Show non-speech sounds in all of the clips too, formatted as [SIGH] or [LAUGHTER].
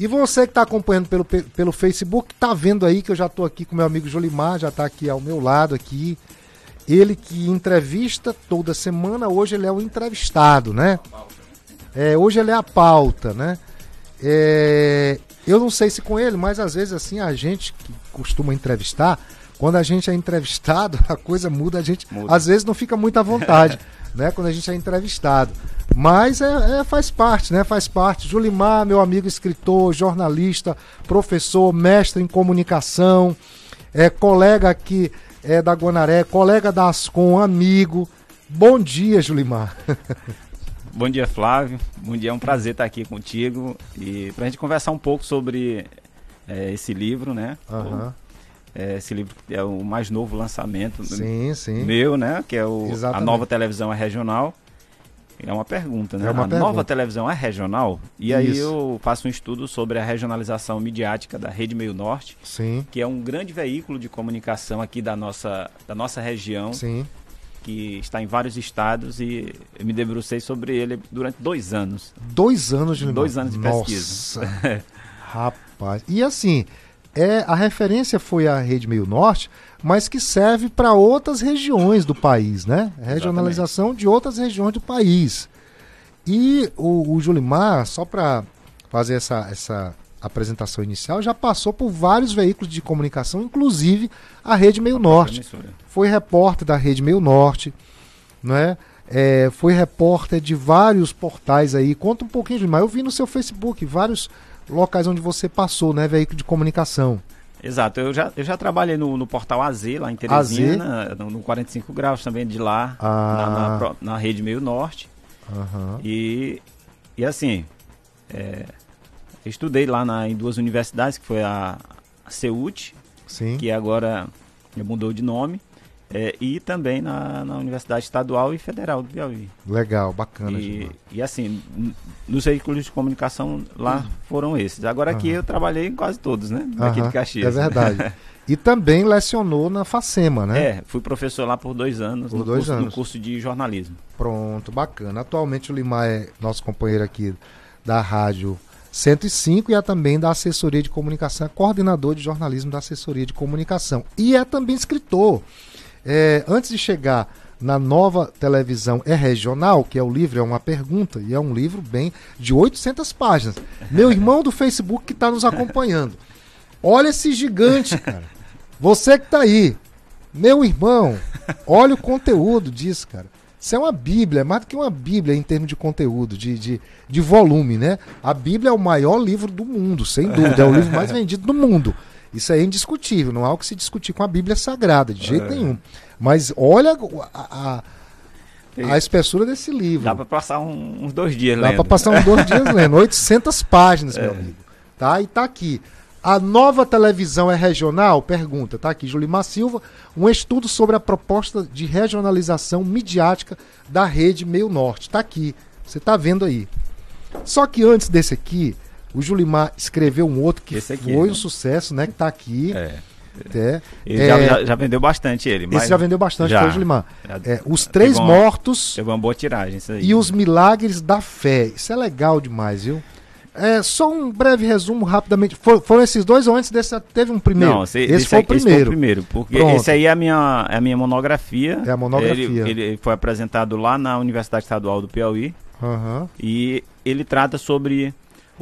E você que está acompanhando pelo, pelo Facebook, está vendo aí que eu já estou aqui com meu amigo Jolimar, já está aqui ao meu lado aqui. Ele que entrevista toda semana, hoje ele é o entrevistado, né? É, hoje ele é a pauta, né? É, eu não sei se com ele, mas às vezes assim a gente que costuma entrevistar, quando a gente é entrevistado, [LAUGHS] a coisa muda, a gente muda. às vezes não fica muito à vontade, [LAUGHS] né? Quando a gente é entrevistado. Mas é, é, faz parte, né? Faz parte. Julimar, meu amigo escritor, jornalista, professor, mestre em comunicação, é, colega aqui é, da Guanaré, colega da Ascom, amigo. Bom dia, Julimar. [LAUGHS] Bom dia, Flávio. Bom dia, é um prazer estar aqui contigo e para a gente conversar um pouco sobre é, esse livro, né? Uhum. esse livro é o mais novo lançamento sim, sim. meu, né? Que é o, a nova televisão é regional. É uma pergunta, né? É uma a pergunta. nova televisão é regional? E aí eu faço um estudo sobre a regionalização midiática da Rede Meio Norte, Sim. que é um grande veículo de comunicação aqui da nossa, da nossa região, Sim. que está em vários estados e eu me debrucei sobre ele durante dois anos. Dois anos de Dois anos de nossa. pesquisa. [LAUGHS] Rapaz. E assim, é a referência foi a Rede Meio Norte, mas que serve para outras regiões do país, né? Regionalização Exatamente. de outras regiões do país. E o, o Julimar, só para fazer essa, essa apresentação inicial, já passou por vários veículos de comunicação, inclusive a Rede Meio Norte. Foi repórter da Rede Meio Norte, não é? é, foi repórter de vários portais aí. Conta um pouquinho mais. Eu vi no seu Facebook vários locais onde você passou, né? Veículo de comunicação. Exato, eu já, eu já trabalhei no, no portal AZ, lá em Teresina, no, no, 45 graus também de lá, ah. na, na, na, rede meio norte. Uhum. E, e assim, é, estudei lá na, em duas universidades, que foi a, a CEUT, Sim. que agora mudou de nome, é, e também na, na, Universidade Estadual e Federal do Piauí. Legal, bacana. E, e assim, nos veículos de comunicação lá uhum. foram esses. Agora aqui uhum. eu trabalhei em quase todos, né? aqui uhum. de Caxias. É verdade. [LAUGHS] e também lecionou na Facema, né? É, fui professor lá por dois anos, por no, dois curso, anos. no curso de jornalismo. Pronto, bacana. Atualmente o Limar é nosso companheiro aqui da rádio 105 e é também da assessoria de comunicação, é coordenador de jornalismo da assessoria de comunicação. E é também escritor. É, antes de chegar na nova televisão é regional, que é o livro, é uma pergunta, e é um livro bem de 800 páginas. Meu [LAUGHS] irmão do Facebook que está nos acompanhando. Olha esse gigante, cara. Você que está aí, meu irmão, olha o conteúdo disso, cara. Isso é uma Bíblia, é mais do que uma Bíblia em termos de conteúdo, de, de, de volume, né? A Bíblia é o maior livro do mundo, sem dúvida. É o livro mais vendido do mundo. Isso é indiscutível, não há o que se discutir com a Bíblia Sagrada, de jeito é. nenhum. Mas olha a, a, a, espessura desse livro. Dá para passar um, uns dois dias Dá lendo. Dá para passar uns dois dias lendo. 800 [LAUGHS] páginas, é. meu amigo. Tá? E tá aqui. A nova televisão é regional? Pergunta, tá aqui, Julimar Silva. Um estudo sobre a proposta de regionalização midiática da rede Meio Norte. Tá aqui, você tá vendo aí. Só que antes desse aqui, o Julimar escreveu um outro que aqui, foi né? um sucesso, né? Que tá aqui. É. É, ele é, já, já, vendeu bastante ele. Mas esse já vendeu bastante, já, foi o Julimar. É, os Três uma, Mortos. Teve uma boa tiragem, isso aí. E Os Milagres da Fé. Isso é legal demais, viu? É, só um breve resumo rapidamente. For, foram esses dois ou antes desse teve um primeiro? Não, se, esse, esse, foi o primeiro. Esse foi o primeiro, porque Pronto. esse aí é a minha, é a minha monografia. É a monografia. Ele, ele foi apresentado lá na Universidade Estadual do Piauí. Uhum. E ele trata sobre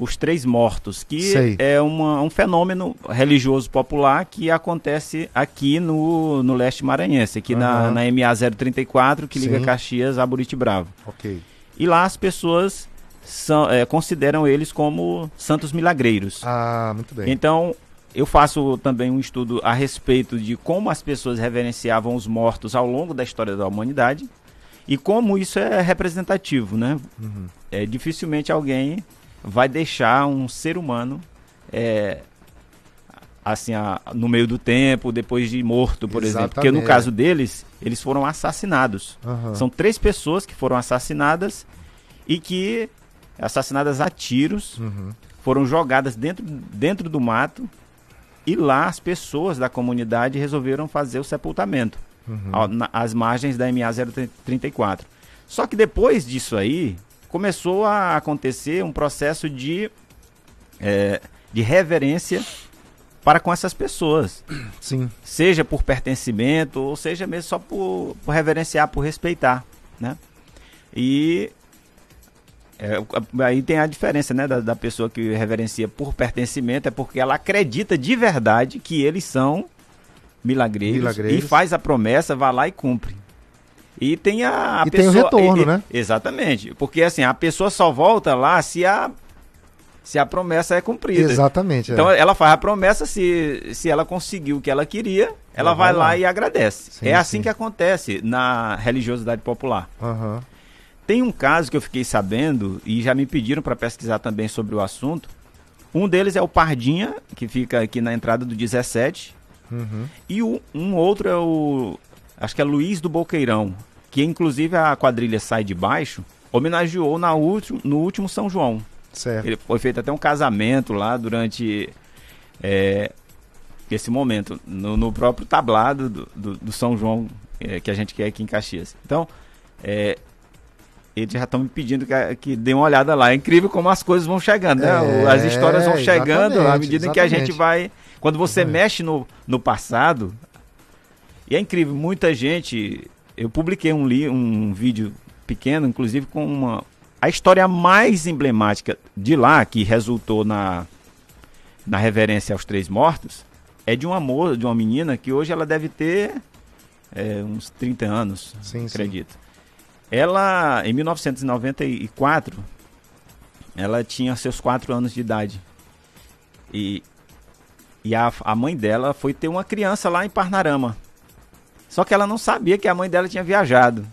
os Três Mortos, que Sei. é uma, um fenômeno religioso popular que acontece aqui no, no leste maranhense, aqui uhum. na, na MA 034, que liga Sim. Caxias a Bravo. Ok. E lá as pessoas são, é, consideram eles como santos milagreiros. Ah, muito bem. Então, eu faço também um estudo a respeito de como as pessoas reverenciavam os mortos ao longo da história da humanidade e como isso é representativo, né? Uhum. É, dificilmente alguém vai deixar um ser humano é, assim a, no meio do tempo, depois de morto, por Exatamente. exemplo. Porque no caso deles, eles foram assassinados. Uhum. São três pessoas que foram assassinadas e que assassinadas a tiros, uhum. foram jogadas dentro, dentro do mato e lá as pessoas da comunidade resolveram fazer o sepultamento uhum. ao, na, às margens da MA 034. Só que depois disso aí, começou a acontecer um processo de, é, de reverência para com essas pessoas. Sim. Seja por pertencimento, ou seja mesmo só por, por reverenciar, por respeitar, né? E é, aí tem a diferença, né, da, da, pessoa que reverencia por pertencimento, é porque ela acredita de verdade que eles são milagreiros, milagreiros. e faz a promessa, vai lá e cumpre. E tem a, a e pessoa, tem o retorno, e, né? Exatamente. Porque assim, a pessoa só volta lá se a se a promessa é cumprida. Exatamente. Então é. ela faz a promessa se se ela conseguiu o que ela queria, ela, ela vai, lá, lá e agradece. Sim, é assim sim. que acontece na religiosidade popular. Uhum. Tem um caso que eu fiquei sabendo e já me pediram para pesquisar também sobre o assunto. Um deles é o Pardinha, que fica aqui na entrada do 17. Uhum. E o, um outro é o. Acho que é Luiz do Boqueirão que inclusive a quadrilha Sai de Baixo homenageou na último, no último São João. Certo. Ele foi feito até um casamento lá durante é, esse momento, no, no próprio tablado do, do, do São João é, que a gente quer aqui em Caxias. Então, é, eles já estão me pedindo que, que dê uma olhada lá. É incrível como as coisas vão chegando, né? É, as histórias vão chegando à medida em que a gente vai. Quando você mexe no, no passado, e é incrível, muita gente eu publiquei um, li, um vídeo pequeno, inclusive com uma a história mais emblemática de lá que resultou na na reverência aos três mortos é de uma amor de uma menina que hoje ela deve ter é, uns 30 anos, sim, acredito. Sim. Ela em 1994 ela tinha seus quatro anos de idade e e a, a mãe dela foi ter uma criança lá em Parnarama só que ela não sabia que a mãe dela tinha viajado.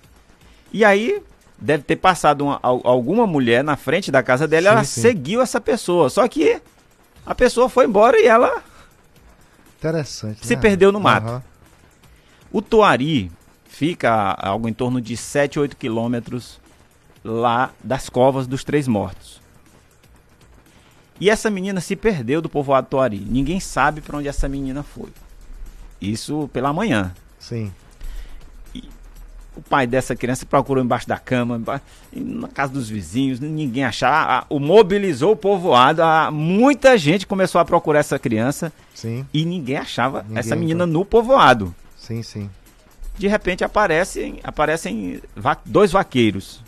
E aí deve ter passado uma, alguma mulher na frente da casa dela, sim, ela sim. seguiu essa pessoa. Só que a pessoa foi embora e ela interessante, se né? perdeu no mato. Uhum. O Tuari fica a, algo em torno de 7, 8 quilômetros lá das covas dos Três Mortos. E essa menina se perdeu do povoado Tuari. Ninguém sabe para onde essa menina foi. Isso pela manhã. Sim. E o pai dessa criança procurou embaixo da cama, na casa dos vizinhos, ninguém achava. O mobilizou o povoado, a, muita gente começou a procurar essa criança. Sim. E ninguém achava ninguém essa menina no povoado. Sim, sim. De repente aparecem, aparecem va dois vaqueiros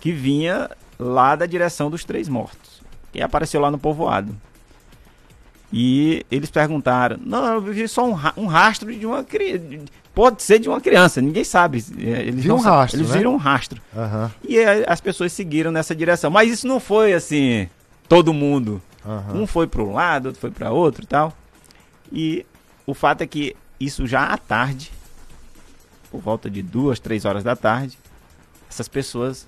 que vinha lá da direção dos três mortos. E apareceu lá no povoado. E eles perguntaram: Não, eu vi só um, ra um rastro de uma criança pode ser de uma criança, ninguém sabe. É, eles viram um rastro. Eles né? viram um rastro. Uhum. E é, as pessoas seguiram nessa direção. Mas isso não foi assim, todo mundo. Uhum. Um foi para um lado, outro foi para outro tal. E o fato é que isso já à tarde, por volta de duas, três horas da tarde, essas pessoas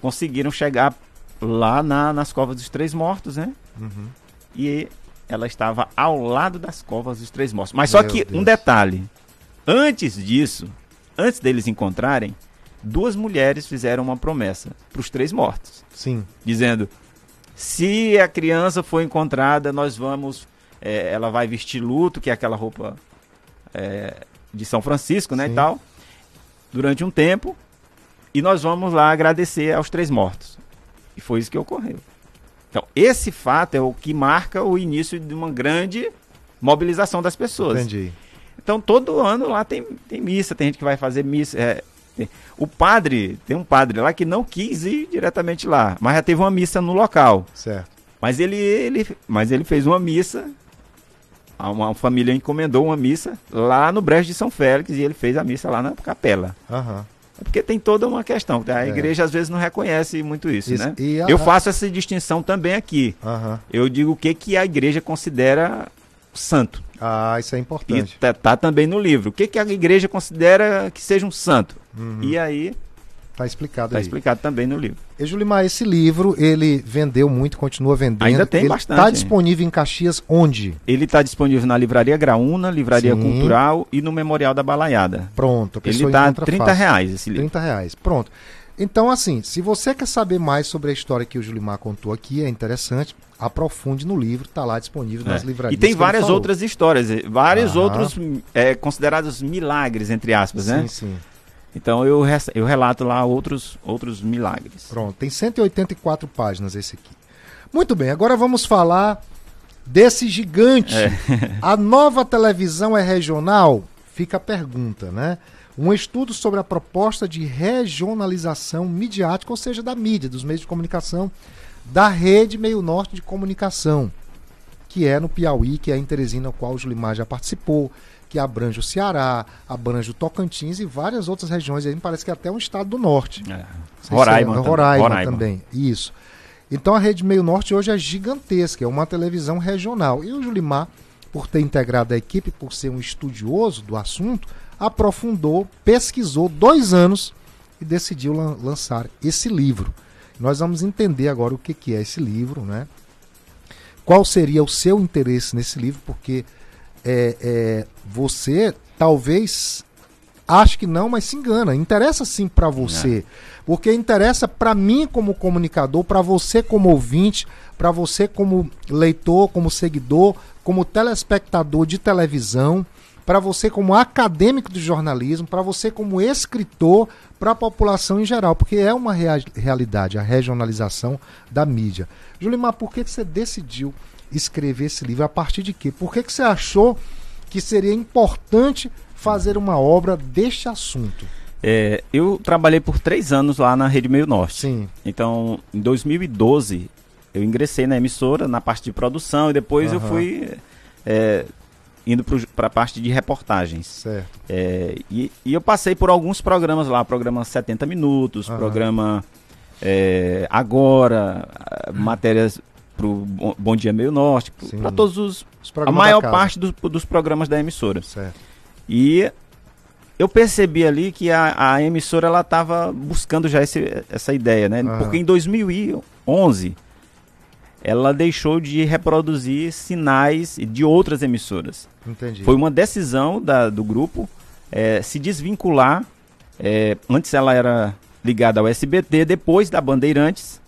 conseguiram chegar lá na, nas covas dos três mortos, né? Uhum. E ela estava ao lado das covas dos três mortos. Mas Meu só que Deus. um detalhe: Antes disso, antes deles encontrarem, duas mulheres fizeram uma promessa para os três mortos. Sim. Dizendo: se a criança for encontrada, nós vamos. É, ela vai vestir luto, que é aquela roupa é, de São Francisco, né? Sim. E tal, durante um tempo. E nós vamos lá agradecer aos três mortos. E foi isso que ocorreu. Então, esse fato é o que marca o início de uma grande mobilização das pessoas. Entendi. Então todo ano lá tem, tem missa, tem gente que vai fazer missa. É, tem, o padre, tem um padre lá que não quis ir diretamente lá, mas já teve uma missa no local. Certo. Mas ele, ele, mas ele fez uma missa, uma família encomendou uma missa lá no Brejo de São Félix e ele fez a missa lá na capela. Uhum. porque tem toda uma questão. A é. igreja às vezes não reconhece muito isso, isso né? A... Eu faço essa distinção também aqui. Uhum. Eu digo o que, que a igreja considera santo. Ah, isso é importante. E tá, tá também no livro. O que, que a igreja considera que seja um santo? Uhum. E aí Está explicado. Está explicado também no livro. E, Julimar, esse livro, ele vendeu muito, continua vendendo. Ainda tem ele bastante. Está disponível em Caxias onde? Ele está disponível na Livraria Graúna, Livraria Sim. Cultural e no Memorial da Balaiada. Pronto. ele está 30 fácil. reais esse livro. 30 reais, pronto. Então, assim, se você quer saber mais sobre a história que o Julimar contou aqui, é interessante, aprofunde no livro, está lá disponível nas é. livrarias. E tem várias outras histórias, vários Aham. outros é, considerados milagres, entre aspas, sim, né? Sim, sim. Então eu, eu relato lá outros, outros milagres. Pronto, tem 184 páginas esse aqui. Muito bem, agora vamos falar desse gigante. É. a nova televisão é regional? Fica a pergunta, né? um estudo sobre a proposta de regionalização midiática, ou seja, da mídia, dos meios de comunicação, da rede Meio Norte de Comunicação, que é no Piauí, que é em Teresina, ao qual o Julimar já participou, que abrange o Ceará, abrange o Tocantins e várias outras regiões. Aí me parece que é até um estado do norte. É. Roraima, se é, Roraima, Roraima também. Isso. Então a Rede Meio Norte hoje é gigantesca, é uma televisão regional. E o Julimar, por ter integrado a equipe, por ser um estudioso do assunto, aprofundou, pesquisou dois anos e decidiu lan lançar esse livro. Nós vamos entender agora o que, que é esse livro, né? Qual seria o seu interesse nesse livro? Porque é, é, você talvez ache que não, mas se engana. Interessa sim para você. É. Porque interessa para mim como comunicador, para você como ouvinte, para você como leitor, como seguidor, como telespectador de televisão para você como acadêmico de jornalismo, para você como escritor, para a população em geral, porque é uma rea realidade a regionalização da mídia. Julimar, por que, que você decidiu escrever esse livro? A partir de quê? Por que, que você achou que seria importante fazer uma obra deste assunto? É, eu trabalhei por três anos lá na Rede Meio Norte. Sim. Então, em 2012, eu ingressei na emissora, na parte de produção, e depois uhum. eu fui é, indo para a parte de reportagens. Certo. É, e, e, eu passei por alguns programas lá, programa 70 Minutos, programa é, Agora, matérias para o Bom, Dia Meio Norte, para todos os... os a maior parte do, dos programas da emissora. Certo. E eu percebi ali que a, a emissora ela estava buscando já esse, essa ideia, né? Porque em 2011 ela deixou de reproduzir sinais de outras emissoras. Entendi. Foi uma decisão da, do grupo é, se desvincular. É, antes ela era ligada ao SBT, depois da Bandeirantes.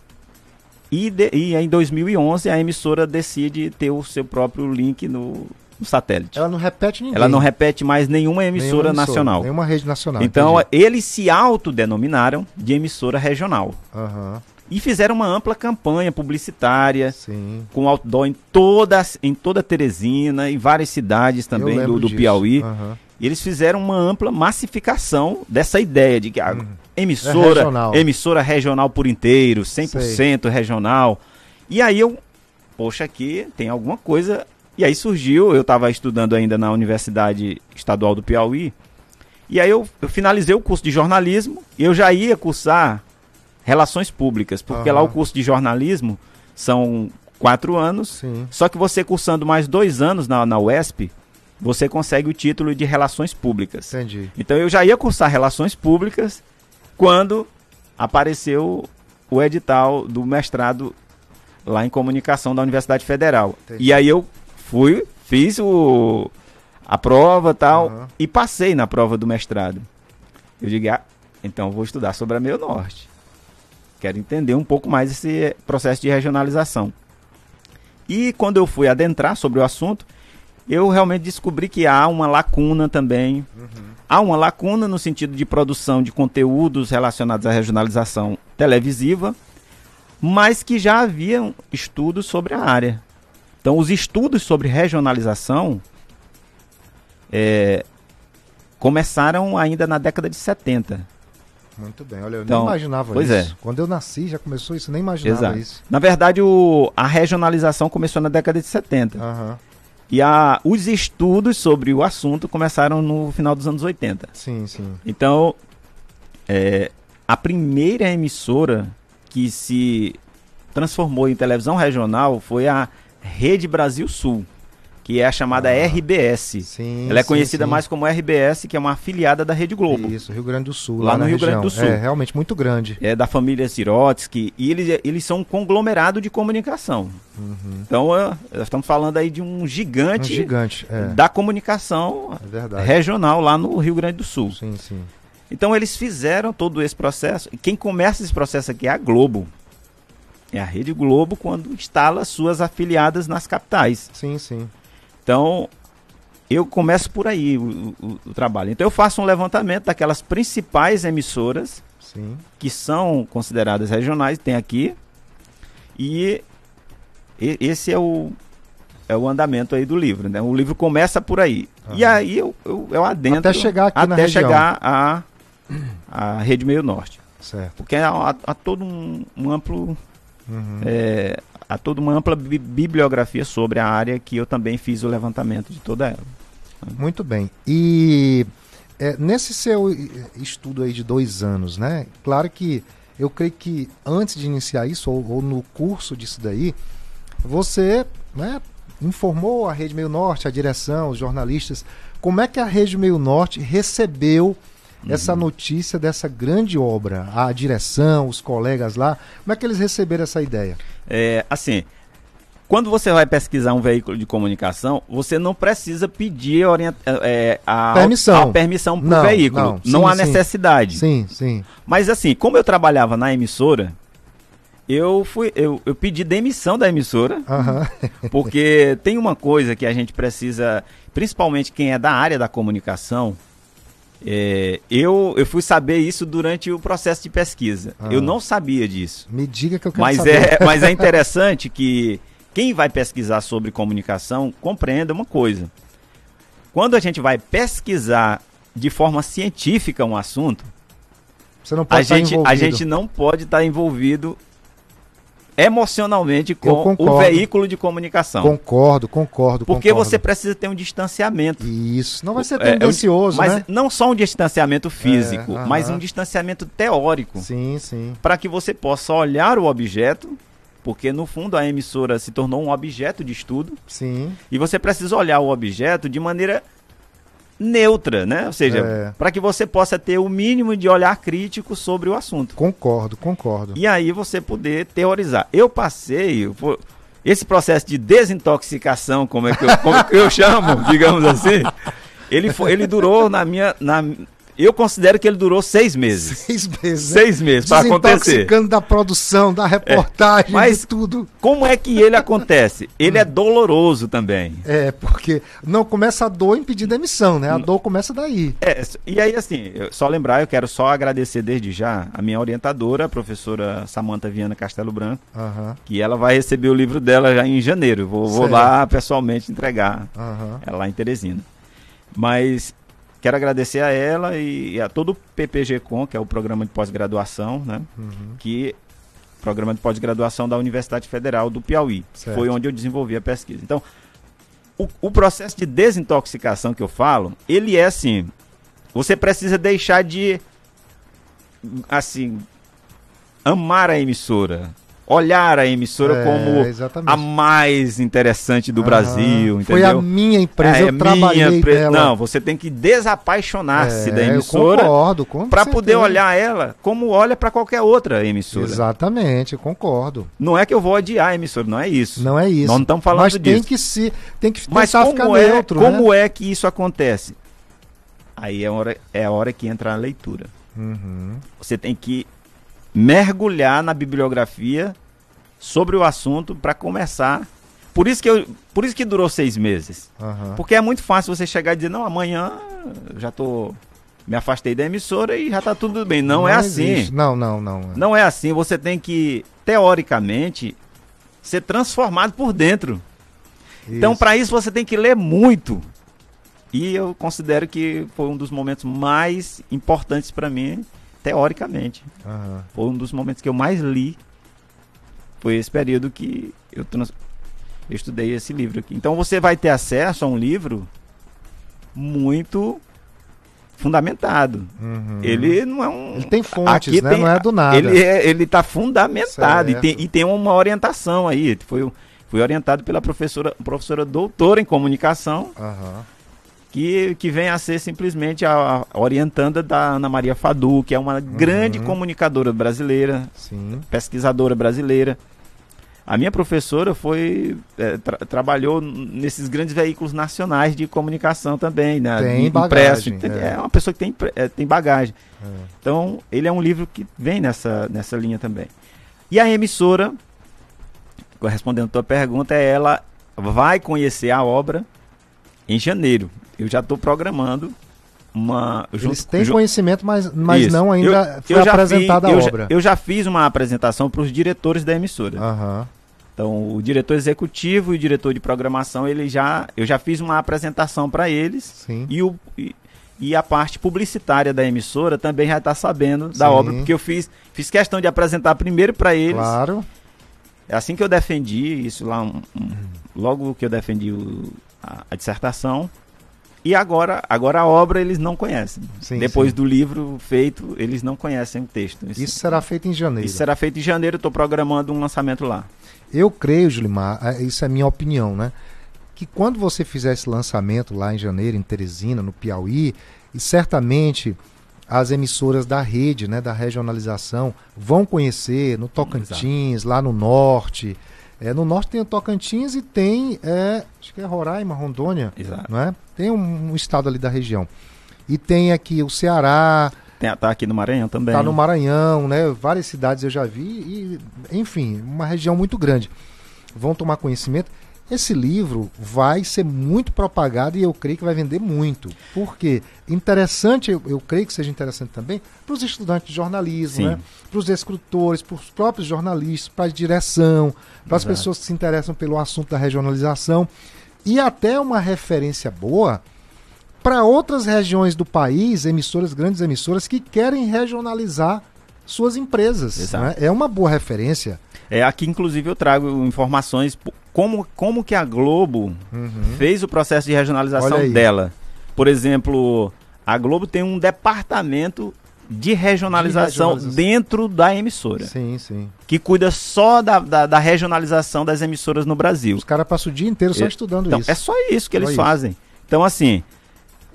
E, de, e em 2011 a emissora decide ter o seu próprio link no, no satélite. Ela não repete ninguém. Ela não repete mais nenhuma emissora, nenhuma emissora nacional. Nenhuma rede nacional. Então entendi. eles se autodenominaram de emissora regional. Aham. Uhum. E fizeram uma ampla campanha publicitária, Sim. com outdoor em toda, em toda Teresina, em várias cidades também do, do Piauí. Uhum. E eles fizeram uma ampla massificação dessa ideia de que a uhum. emissora, é regional. emissora regional por inteiro, 100% Sei. regional. E aí eu, poxa, aqui tem alguma coisa. E aí surgiu, eu estava estudando ainda na Universidade Estadual do Piauí, e aí eu, eu finalizei o curso de jornalismo, e eu já ia cursar relações públicas, porque uhum. lá o curso de jornalismo são quatro anos, Sim. só que você cursando mais dois anos na, na UESP, você consegue o título de Relações Públicas. Entendi. Então eu já ia cursar Relações Públicas quando apareceu o edital do mestrado lá em Comunicação da Universidade Federal. Entendi. E aí eu fui, fiz o, a prova tal, uhum. e passei na prova do mestrado. Eu digo, ah, então eu vou estudar sobre a Meio Norte. Quero entender um pouco mais esse eh, processo de regionalização. E quando eu fui adentrar sobre o assunto, eu realmente descobri que há uma lacuna também. Uhum. Há uma lacuna no sentido de produção de conteúdos relacionados à regionalização televisiva, mas que já haviam estudos sobre a área. Então, os estudos sobre regionalização é, começaram ainda na década de 70. Muito bem, olha, eu então, nem imaginava pois isso. É. Quando eu nasci já começou isso, nem imaginava Exato. isso. Na verdade, o, a regionalização começou na década de 70. Uhum. E a, os estudos sobre o assunto começaram no final dos anos 80. Sim, sim. Então, é, a primeira emissora que se transformou em televisão regional foi a Rede Brasil Sul que é a chamada ah, RBS. Sim, Ela é sim, conhecida sim. mais como RBS, que é uma afiliada da Rede Globo. Isso, Rio Grande do Sul. Lá, lá no Rio região. Grande do Sul. É, realmente muito grande. É da família Sirotsky, e eles, eles são um conglomerado de comunicação. Uhum. Então, é, nós estamos falando aí de um gigante, um gigante é. da comunicação é regional lá no Rio Grande do Sul. Sim, sim. Então, eles fizeram todo esse processo, e quem começa esse processo aqui é a Globo. É a Rede Globo quando instala suas afiliadas nas capitais. Sim, sim. Então, eu começo por aí o, o, o trabalho. Então, eu faço um levantamento daquelas principais emissoras Sim. que são consideradas regionais, tem aqui, e esse é o, é o andamento aí do livro, né? O livro começa por aí. Ah. E aí eu, eu, eu adentro... Até chegar aqui Até chegar a, a Rede Meio Norte. Certo. Porque há, há todo um, um amplo uhum. é, Há toda uma ampla bi bibliografia sobre a área que eu também fiz o levantamento de toda ela. Muito bem. E é, nesse seu estudo aí de dois anos, né? Claro que eu creio que antes de iniciar isso, ou, ou no curso disso daí, você né, informou a Rede Meio Norte, a direção, os jornalistas, como é que a Rede Meio Norte recebeu essa uhum. notícia dessa grande obra, a direção, os colegas lá, como é que eles receberam essa ideia? É, assim, quando você vai pesquisar um veículo de comunicação, você não precisa pedir é, é, a permissão, permissão para o veículo. Não, sim, não há sim. necessidade. Sim, sim. Mas assim, como eu trabalhava na emissora, eu fui, eu, eu pedi demissão da emissora, porque tem uma coisa que a gente precisa, principalmente quem é da área da comunicação, é, eu, eu fui saber isso durante o processo de pesquisa. Ah. Eu não sabia disso. Me diga que eu quero mas saber. É, [LAUGHS] mas é interessante que quem vai pesquisar sobre comunicação compreenda uma coisa. Quando a gente vai pesquisar de forma científica um assunto, a, gente, a gente não pode estar envolvido emocionalmente com o veículo de comunicação. Concordo, concordo. Porque concordo. você precisa ter um distanciamento. Isso, não vai ser tendencioso, é, é mas né? Não só um distanciamento físico, é, mas um distanciamento teórico. Sim, sim. Para que você possa olhar o objeto, porque no fundo a emissora se tornou um objeto de estudo. Sim. E você precisa olhar o objeto de maneira neutra, né? Ou seja, é. para que você possa ter o mínimo de olhar crítico sobre o assunto. Concordo, concordo. E aí você poder teorizar. Eu passei por esse processo de desintoxicação, como é que eu, como é que eu [LAUGHS] chamo, digamos assim. Ele, foi, ele durou na minha, na, eu considero que ele durou seis meses. [LAUGHS] Seis meses. Né? Seis né? meses para acontecer. da produção, da reportagem, é. Mas de tudo. Como é que ele acontece? [LAUGHS] Ele é doloroso também. É, porque não começa a dor impedir demissão, né? A hum. dor começa daí. É, e aí, assim, só lembrar, eu quero só agradecer desde já a minha orientadora, a professora Samanta Viana Castelo Branco, que ela vai receber o livro dela já em janeiro. Vou, vou lá pessoalmente entregar. Ela É lá em Teresina. Mas Quero agradecer a ela e a todo o PPG-Com, que é o programa de pós-graduação, né? Uhum. Que programa de pós-graduação da Universidade Federal do Piauí. Certo. Foi onde eu desenvolvi a pesquisa. Então, o, o, processo de desintoxicação que eu falo, ele é assim, você precisa deixar de assim amar a emissora, olhar a emissora é, como exatamente. a mais interessante do ah, Brasil, entendeu? Foi a minha empresa, é, eu é trabalhei pre... dela. Não, você tem que desapaixonar-se é, da emissora para poder olhar ela como olha para qualquer outra emissora. Exatamente, concordo. Não é que eu vou odiar a emissora, não é isso. Não é isso. Nós não estamos falando Mas disso. Mas tem que se, tem que Mas como ficar é, neutro, né? como né? é que isso acontece? Aí é a hora, é a hora que entra a leitura. Uhum. Você tem que mergulhar na bibliografia sobre o assunto para começar. Por isso que eu, por isso que durou seis meses. Uhum. Porque é muito fácil você chegar e dizer não, amanhã já tô me afastei da emissora e já tá tudo bem. Não, não é existe. assim. Não, não, não. É. Não é assim. Você tem que teoricamente ser transformado por dentro. Então, isso. Então, para isso você tem que ler muito. E eu considero que foi um dos momentos mais importantes para mim, teoricamente. Uhum. Foi um dos momentos que eu mais li foi esse período que eu, trans... eu estudei esse livro aqui. Então você vai ter acesso a um livro muito fundamentado. Uhum. Ele não é um. Ele tem fontes, né? Tem... não é do nada. Ele é, ele está fundamentado e tem, e tem, uma orientação aí. Foi, fui orientado pela professora, professora doutora em comunicação, uhum. que, que vem a ser simplesmente a, a, orientanda da Ana Maria Fadu, que é uma uhum. grande comunicadora brasileira, Sim. pesquisadora brasileira. A minha professora foi é, tra trabalhou nesses grandes veículos nacionais de comunicação também, né? Tem bagagem, impresso. É. é. uma pessoa que tem, é, tem bagagem. É. Então, ele é um livro que vem nessa, nessa linha também. E a emissora, respondendo à tua pergunta, ela vai conhecer a obra em janeiro. Eu já estou programando uma. Eles têm conhecimento, mas, mas não ainda eu, foi eu apresentada fiz, a eu obra. Já, eu já fiz uma apresentação para os diretores da emissora. Uhum. Então, o diretor executivo e o diretor de programação, ele já, eu já fiz uma apresentação para eles. Sim. E, o, e, e, a parte publicitária da emissora também já está sabendo da Sim. obra, porque eu fiz, fiz questão de apresentar primeiro para eles. Claro. É assim que eu defendi isso lá, um, um, logo que eu defendi o, a, a dissertação e agora, agora a obra eles não conhecem. Sim, Depois sim. do livro feito, eles não conhecem o texto. Isso, isso será feito em janeiro. Isso será feito em janeiro, estou programando um lançamento lá. Eu creio, Julimar, é, isso é minha opinião, né? Que quando você fizer esse lançamento lá em janeiro, em Teresina, no Piauí, e certamente as emissoras da rede, né, da regionalização, vão conhecer no Tocantins, Exato. lá no norte, é, no norte tem o Tocantins e tem, é, acho que é Roraima, Rondônia, Exato. não é? Tem um, um, estado ali da região. E tem aqui o Ceará. Tem, tá aqui no Maranhão também. Tá no Maranhão, né? Várias cidades eu já vi e, enfim, uma região muito grande. Vão tomar conhecimento. Esse livro vai ser muito propagado e eu creio que vai vender muito. Porque interessante, eu, eu creio que seja interessante também, para os estudantes de jornalismo, né? para os escritores, para os próprios jornalistas, para a direção, para as pessoas que se interessam pelo assunto da regionalização. E até uma referência boa para outras regiões do país, emissoras, grandes emissoras, que querem regionalizar suas empresas. Né? É uma boa referência é, aqui, inclusive, eu trago informações como, como que a Globo uhum. fez o processo de regionalização dela. Por exemplo, a Globo tem um departamento de regionalização, de regionalização, dentro da emissora. Sim, sim. Que cuida só da, da, da regionalização das emissoras no Brasil. Os caras passam o dia inteiro só é, estudando então, isso. É só isso que só eles isso. fazem. Então, assim,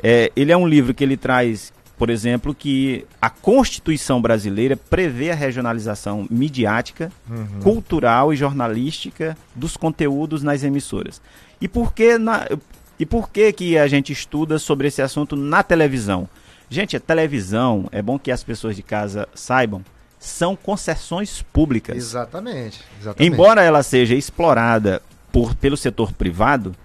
é, ele é um livro que ele traz por exemplo, que a Constituição brasileira prevê a regionalização midiática, uhum. cultural e jornalística dos conteúdos nas emissoras. E por que na, e por que que a gente estuda sobre esse assunto na televisão? Gente, a televisão, é bom que as pessoas de casa saibam, são concessões públicas. Exatamente. exatamente. Embora ela seja explorada por, pelo setor privado,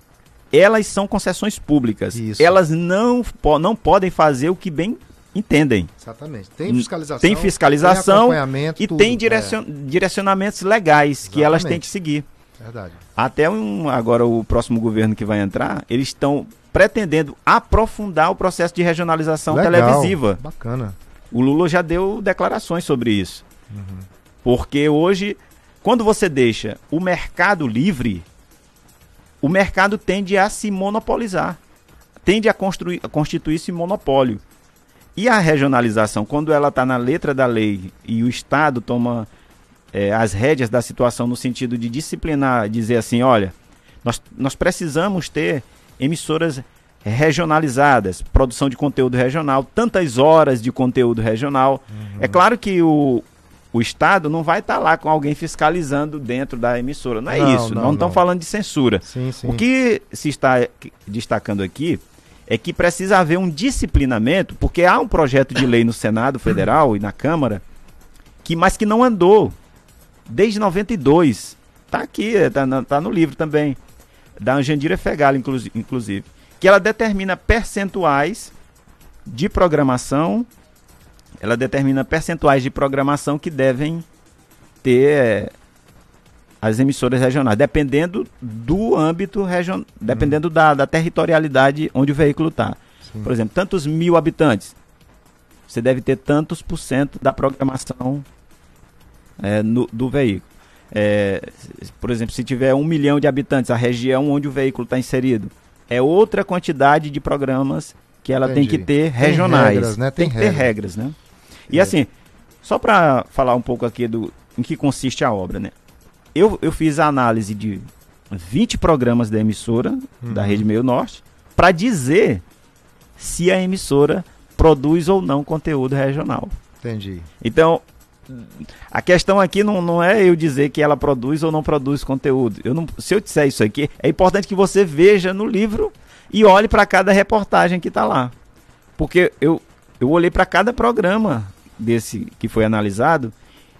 elas são concessões públicas. Isso. Elas não, po não podem fazer o que bem entendem. Exatamente. Tem fiscalização. Tem fiscalização tem e tudo, tem é. direcion é. direcionamentos legais Exatamente. que elas têm que seguir. Verdade. Até um, agora o próximo governo que vai entrar, eles estão pretendendo aprofundar o processo de regionalização Legal. televisiva. Bacana. O Lula já deu declarações sobre isso. Uhum. Porque hoje, quando você deixa o mercado livre, o mercado tende a se monopolizar, tende a, a constituir-se monopólio. E a regionalização, quando ela está na letra da lei e o Estado toma é, as rédeas da situação no sentido de disciplinar, dizer assim, olha, nós, nós precisamos ter emissoras regionalizadas, produção de conteúdo regional, tantas horas de conteúdo regional. É uhum. É claro que o, o Estado não vai estar tá lá com alguém fiscalizando dentro da emissora. Não é não, isso. Não, estão falando de censura. Sim, sim. O que se está destacando aqui é que precisa haver um disciplinamento, porque há um projeto de lei no Senado Federal e na Câmara, que mas que não andou desde 92. Está aqui, está é, tá no livro também, da Anjandira Fegala, inclusive, que ela determina percentuais de programação ela determina percentuais de programação que devem ter é, as emissoras regionais, dependendo do âmbito regional, dependendo uhum. da, da, territorialidade onde o veículo está. Por exemplo, tantos mil habitantes, você deve ter tantos por cento da programação é, no, do veículo. É, por exemplo, se tiver um milhão de habitantes, a região onde o veículo está inserido, é outra quantidade de programas que ela Entendi. tem que ter regionais. Tem regras, né? Tem, tem que regras. ter regras, né? E assim, só para falar um pouco aqui do em que consiste a obra, né? Eu, eu fiz a análise de 20 programas da emissora, uhum. da Rede Meio Norte, para dizer se a emissora produz ou não conteúdo regional. Entendi. Então, a questão aqui não, não é eu dizer que ela produz ou não produz conteúdo. Eu não, se eu disser isso aqui, é importante que você veja no livro e olhe para cada reportagem que está lá. Porque eu, eu olhei para cada programa desse que foi analisado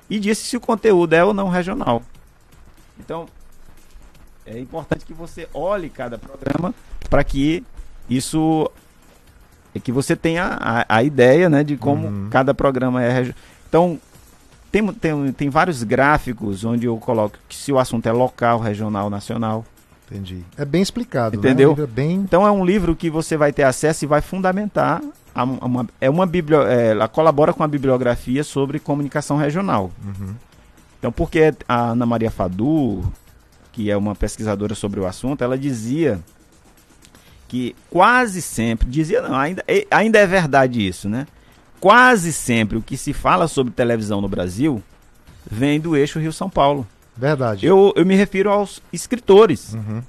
e disse se o conteúdo é ou não regional. Então, é importante que você olhe cada programa para que isso é que você tenha a, a ideia né, de como uhum. cada programa é regional. Então, tem, tem, tem vários gráficos onde eu coloco que se o assunto é local, regional, nacional. Entendi. É bem explicado, né? Entendeu? Né? É bem... Então é um livro que você vai ter acesso e vai fundamentar a, uma, é uma bibli... É, ela colabora com a bibliografia sobre comunicação regional. Uhum. Então, porque a Ana Maria Fadu, que é uma pesquisadora sobre o assunto, ela dizia que quase sempre, dizia não, ainda, ainda é verdade isso, né? Quase sempre o que se fala sobre televisão no Brasil vem do eixo Rio-São Paulo. Verdade. Eu, eu me refiro aos escritores. Uhum.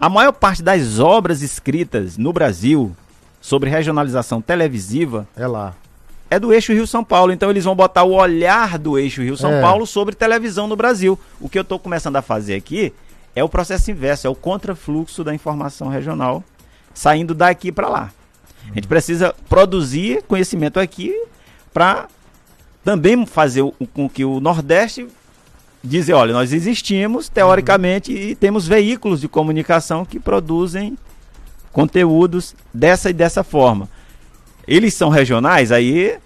A maior parte das obras escritas no Brasil sobre regionalização televisiva. É lá. É do eixo Rio São Paulo, então eles vão botar o olhar do eixo Rio São é. Paulo sobre televisão no Brasil. O que eu estou começando a fazer aqui é o processo inverso, é o contrafluxo da informação regional saindo daqui para lá. A gente precisa produzir conhecimento aqui para também fazer o, com que o Nordeste dizer, olha, nós existimos teoricamente uhum. e temos veículos de comunicação que produzem conteúdos dessa e dessa forma. Eles são regionais, aí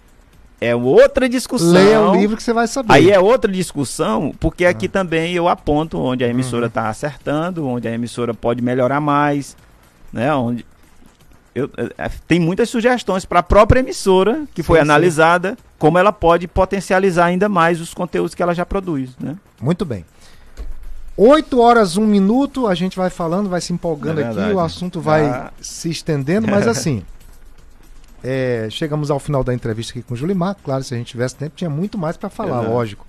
é outra discussão. Leia o livro que você vai saber. Aí é outra discussão, porque aqui ah. também eu aponto onde a emissora está uhum. Tá acertando, onde a emissora pode melhorar mais, né? Onde eu, eu, é, é, tem muitas sugestões para a própria emissora que sim, foi analisada, sim. como ela pode potencializar ainda mais os conteúdos que ela já produz, né? Muito bem. 8 horas, 1 minuto, a gente vai falando, vai se empolgando é aqui, o assunto vai ah. se estendendo, mas [LAUGHS] assim. É, chegamos ao final da entrevista aqui com o Julimar. Claro, se a gente tivesse tempo, tinha muito mais para falar, é lógico.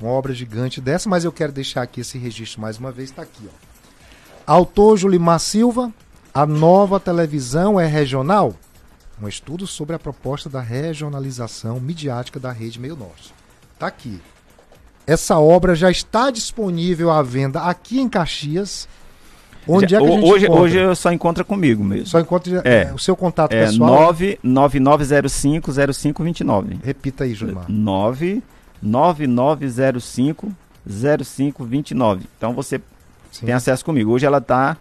Uma obra gigante dessa, mas eu quero deixar aqui esse registro mais uma vez, está aqui. Ó. Autor Julimar Silva, a nova televisão é regional? Um estudo sobre a proposta da regionalização midiática da rede Meio Norte. Está aqui. Essa obra já está disponível à venda aqui em Caxias. Onde já, é que hoje, encontra? hoje só encontra comigo mesmo. Só encontra é. é, o seu contato é, pessoal? É 999050529. Repita aí, Gilmar. 999050529. Então você Sim. tem acesso comigo. Hoje ela está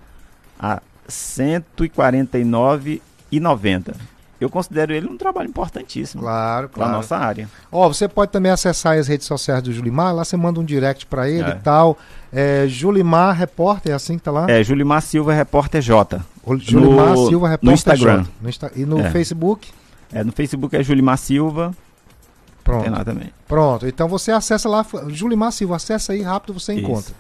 a 149,90 eu considero ele um trabalho importantíssimo. Claro, claro. Na nossa área. Ó, oh, você pode também acessar as redes sociais do Julimar, lá você manda um direct para ele é. e tal. É, Julimar Repórter, é assim que tá lá? É, Julimar Silva Repórter J. O, Julimar no, Silva Repórter No Instagram. J, no Insta e no é. Facebook? É, no Facebook é Julimar Silva. Pronto. Tem lá também. Pronto, então você acessa lá, Julimar Silva, acessa aí rápido, você Isso. encontra.